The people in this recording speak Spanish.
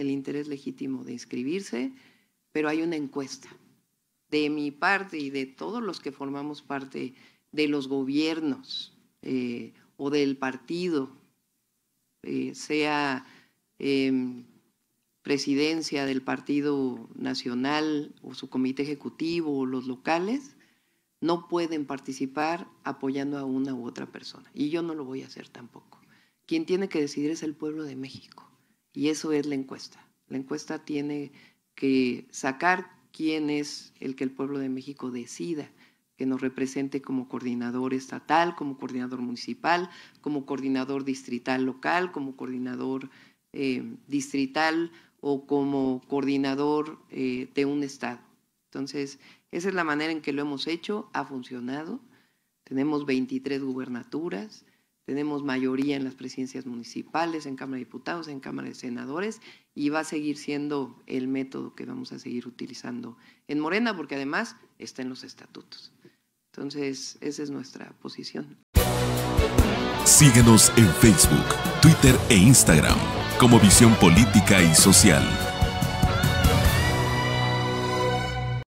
el interés legítimo de inscribirse, pero hay una encuesta. De mi parte y de todos los que formamos parte de los gobiernos eh, o del partido, eh, sea em, presidencia del Partido Nacional o su comité ejecutivo o los locales, no pueden participar apoyando a una u otra persona. Y yo no lo voy a hacer tampoco. Quien tiene que decidir es el pueblo de México. Y eso es la encuesta. La encuesta tiene que sacar quién es el que el pueblo de México decida que nos represente como coordinador estatal, como coordinador municipal, como coordinador distrital local, como coordinador eh, distrital o como coordinador eh, de un estado. Entonces, esa es la manera en que lo hemos hecho, ha funcionado. Tenemos 23 gubernaturas, tenemos mayoría en las presidencias municipales, en Cámara de Diputados, en Cámara de Senadores y va a seguir siendo el método que vamos a seguir utilizando en Morena porque además está en los estatutos. Entonces, esa es nuestra posición. Síguenos en Facebook, Twitter e Instagram como Visión Política y Social.